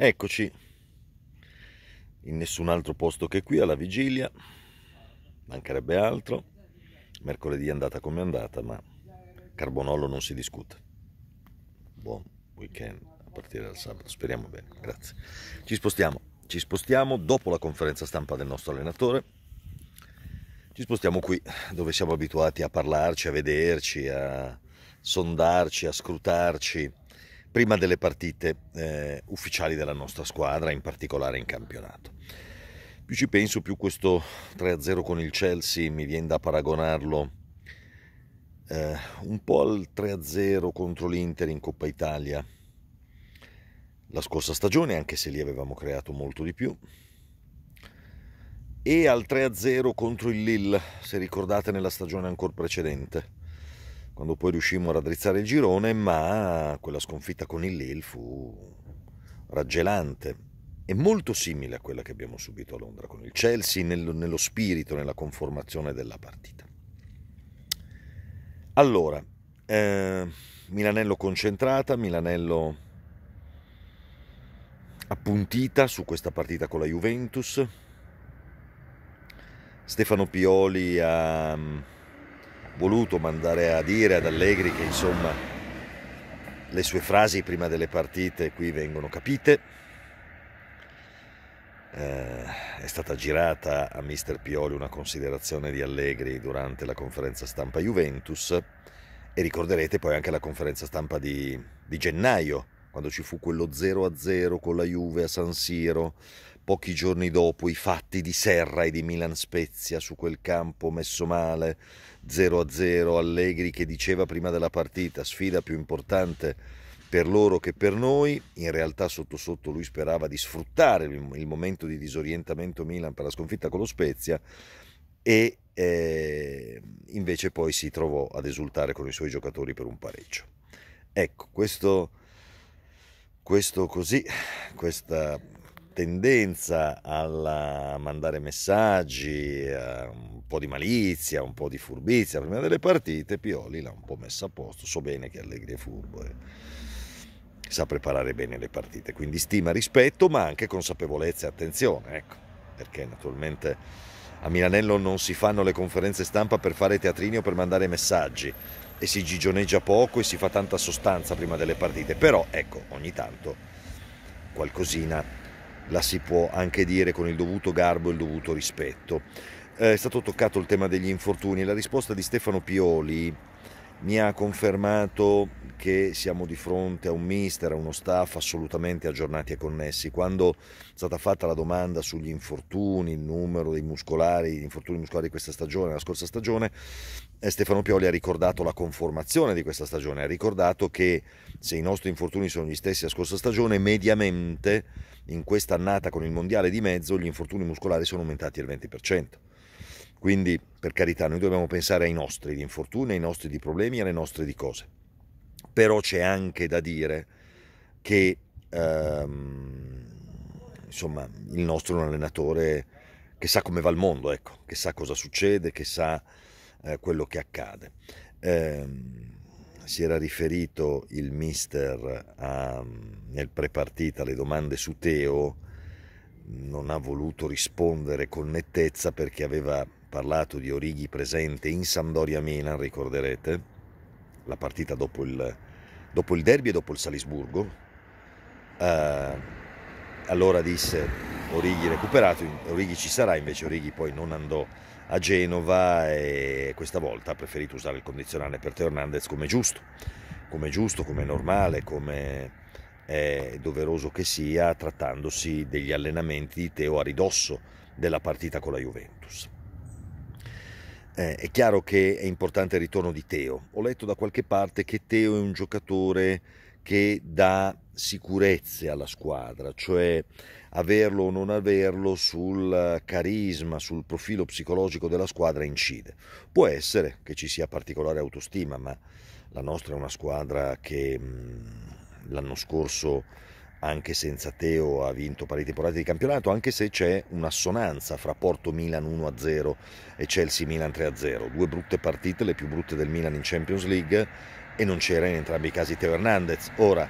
Eccoci, in nessun altro posto che qui alla vigilia, mancherebbe altro, mercoledì è andata come è andata, ma Carbonolo non si discute. Buon weekend a partire dal sabato, speriamo bene, grazie. Ci spostiamo, ci spostiamo dopo la conferenza stampa del nostro allenatore, ci spostiamo qui dove siamo abituati a parlarci, a vederci, a sondarci, a scrutarci prima delle partite eh, ufficiali della nostra squadra, in particolare in campionato. Più ci penso, più questo 3-0 con il Chelsea mi viene da paragonarlo eh, un po' al 3-0 contro l'Inter in Coppa Italia la scorsa stagione, anche se lì avevamo creato molto di più, e al 3-0 contro il Lille, se ricordate nella stagione ancora precedente quando poi riuscimmo a raddrizzare il girone, ma quella sconfitta con il Lille fu raggelante e molto simile a quella che abbiamo subito a Londra con il Chelsea nello, nello spirito, nella conformazione della partita. Allora, eh, Milanello concentrata, Milanello appuntita su questa partita con la Juventus. Stefano Pioli ha mm, voluto mandare a dire ad Allegri che insomma le sue frasi prima delle partite qui vengono capite. Eh, è stata girata a Mister Pioli una considerazione di Allegri durante la conferenza stampa Juventus e ricorderete poi anche la conferenza stampa di, di gennaio quando ci fu quello 0-0 con la Juve a San Siro, pochi giorni dopo i fatti di Serra e di Milan Spezia su quel campo messo male, 0-0, Allegri che diceva prima della partita sfida più importante per loro che per noi, in realtà sotto sotto lui sperava di sfruttare il momento di disorientamento Milan per la sconfitta con lo Spezia e eh, invece poi si trovò ad esultare con i suoi giocatori per un pareggio. Ecco, questo questo così, questa tendenza a mandare messaggi, eh, un po' di malizia, un po' di furbizia prima delle partite, Pioli l'ha un po' messa a posto, so bene che Allegri è furbo e eh. sa preparare bene le partite, quindi stima, rispetto ma anche consapevolezza e attenzione, ecco, perché naturalmente a Milanello non si fanno le conferenze stampa per fare teatrini o per mandare messaggi, e si gigioneggia poco e si fa tanta sostanza prima delle partite, però ecco, ogni tanto qualcosina la si può anche dire con il dovuto garbo e il dovuto rispetto. Eh, è stato toccato il tema degli infortuni la risposta di Stefano Pioli mi ha confermato che siamo di fronte a un mister, a uno staff assolutamente aggiornati e connessi. Quando è stata fatta la domanda sugli infortuni, il numero dei muscolari, gli infortuni muscolari di questa stagione, la scorsa stagione, eh, Stefano Pioli ha ricordato la conformazione di questa stagione, ha ricordato che se i nostri infortuni sono gli stessi la scorsa stagione, mediamente in questa annata con il mondiale di mezzo gli infortuni muscolari sono aumentati del 20%. Quindi, per carità, noi dobbiamo pensare ai nostri di infortuni, ai nostri di problemi, alle nostre di cose. Però c'è anche da dire che ehm, insomma, il nostro è un allenatore che sa come va il mondo, ecco, che sa cosa succede, che sa eh, quello che accade. Eh, si era riferito il mister a, nel prepartita alle domande su Teo, non ha voluto rispondere con nettezza perché aveva parlato di Orighi presente in Sampdoria Milan, ricorderete, la partita dopo il, dopo il derby e dopo il Salisburgo. Eh, allora disse Orighi recuperato, Orighi ci sarà, invece Orighi poi non andò a Genova e questa volta ha preferito usare il condizionale per Teo Hernandez come giusto, come giusto, come normale, come è doveroso che sia, trattandosi degli allenamenti di Teo a ridosso della partita con la Juventus. Eh, è chiaro che è importante il ritorno di Teo. Ho letto da qualche parte che Teo è un giocatore che dà sicurezze alla squadra, cioè averlo o non averlo sul carisma, sul profilo psicologico della squadra incide. Può essere che ci sia particolare autostima, ma la nostra è una squadra che mh, mm, l'anno scorso anche senza Teo ha vinto parecchie temporate di campionato, anche se c'è un'assonanza fra Porto Milan 1-0 e Chelsea Milan 3-0, due brutte partite, le più brutte del Milan in Champions League e non c'era in entrambi i casi Teo Hernandez. Ora,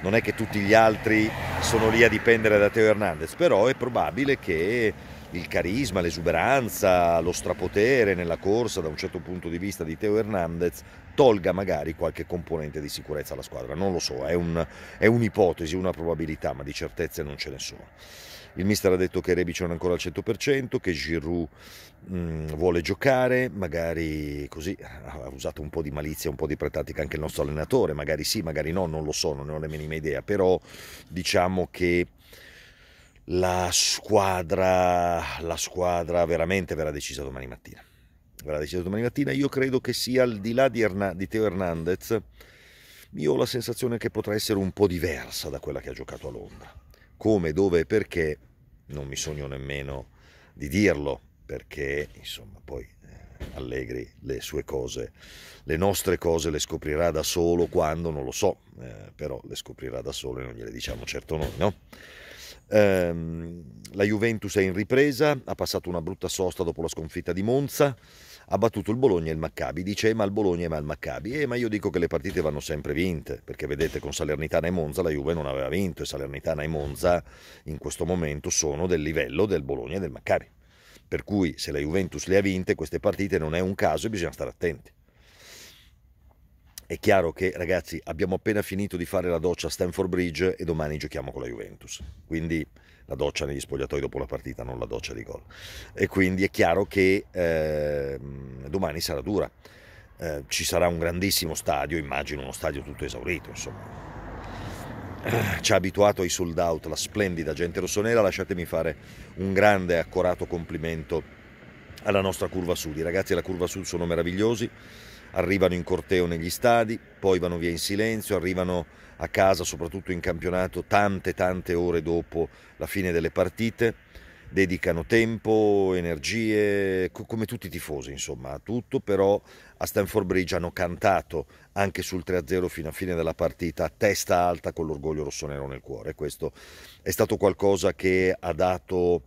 non è che tutti gli altri sono lì a dipendere da Teo Hernandez, però è probabile che il carisma, l'esuberanza, lo strapotere nella corsa da un certo punto di vista di Teo Hernandez tolga magari qualche componente di sicurezza alla squadra. Non lo so, è, un, è un'ipotesi, una probabilità, ma di certezze non ce ne sono. Il mister ha detto che Rebic non è ancora al 100%, che Giroud mh, mm, vuole giocare, magari così ha usato un po' di malizia, un po' di pretattica anche il nostro allenatore, magari sì, magari no, non lo so, non ne ho nemmeno idea, però diciamo che la squadra, la squadra veramente verrà decisa domani mattina. Verrà decisa domani mattina, io credo che sia al di là di, Erna, di Teo Hernandez, io ho la sensazione che potrà essere un po' diversa da quella che ha giocato a Londra. Come, dove e perché, non mi sogno nemmeno di dirlo, perché insomma poi eh, Allegri le sue cose, le nostre cose le scoprirà da solo quando, non lo so, eh, però le scoprirà da solo e non gliele diciamo certo noi, no? Ehm, la Juventus è in ripresa, ha passato una brutta sosta dopo la sconfitta di Monza, ha battuto il Bologna e il Maccabi. Dice, eh, ma il Bologna e ma il Maccabi. Eh, ma io dico che le partite vanno sempre vinte, perché vedete con Salernitana e Monza la Juve non aveva vinto e Salernitana e Monza in questo momento sono del livello del Bologna e del Maccabi. Per cui se la Juventus le ha vinte queste partite non è un caso e bisogna stare attenti. È chiaro che ragazzi abbiamo appena finito di fare la doccia a Stanford Bridge e domani giochiamo con la Juventus. Quindi la doccia negli spogliatoi dopo la partita, non la doccia di gol. E quindi è chiaro che eh, domani sarà dura. Eh, ci sarà un grandissimo stadio, immagino uno stadio tutto esaurito, insomma. Eh, ci ha abituato ai sold out la splendida gente rossonera, lasciatemi fare un grande e accorato complimento alla nostra curva sud. I ragazzi della curva sud sono meravigliosi arrivano in corteo negli stadi, poi vanno via in silenzio, arrivano a casa soprattutto in campionato tante tante ore dopo la fine delle partite, dedicano tempo, energie, come tutti i tifosi insomma, a tutto, però a Stanford Bridge hanno cantato anche sul 3-0 fino a fine della partita a testa alta con l'orgoglio rossonero nel cuore, questo è stato qualcosa che ha dato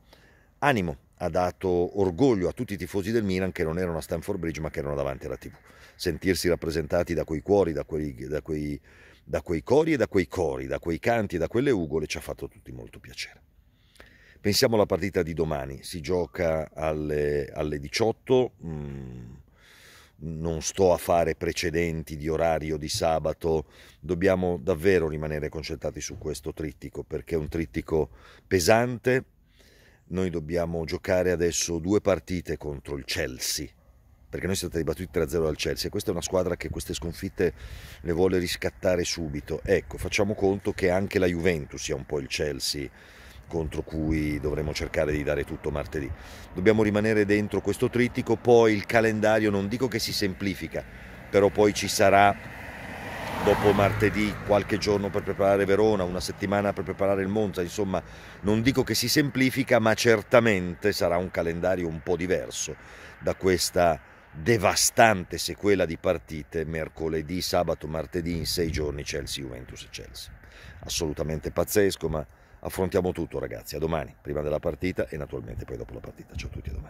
animo, ha dato orgoglio a tutti i tifosi del Milan che non erano a Stanford Bridge ma che erano davanti alla TV sentirsi rappresentati da quei cuori, da quei, da quei, da quei cori e da quei cori, da quei canti e da quelle ugole, ci ha fatto tutti molto piacere. Pensiamo alla partita di domani, si gioca alle, alle 18, mm, non sto a fare precedenti di orario di sabato, dobbiamo davvero rimanere concentrati su questo trittico perché è un trittico pesante, noi dobbiamo giocare adesso due partite contro il Chelsea perché noi siamo stati battuti 3-0 dal Chelsea e questa è una squadra che queste sconfitte le vuole riscattare subito. Ecco, facciamo conto che anche la Juventus sia un po' il Chelsea contro cui dovremo cercare di dare tutto martedì. Dobbiamo rimanere dentro questo trittico, poi il calendario non dico che si semplifica, però poi ci sarà dopo martedì qualche giorno per preparare Verona, una settimana per preparare il Monza, insomma non dico che si semplifica, ma certamente sarà un calendario un po' diverso da questa devastante sequela di partite mercoledì, sabato, martedì in sei giorni Chelsea, Juventus e Chelsea. Assolutamente pazzesco, ma affrontiamo tutto ragazzi, a domani, prima della partita e naturalmente poi dopo la partita. Ciao a tutti a domani.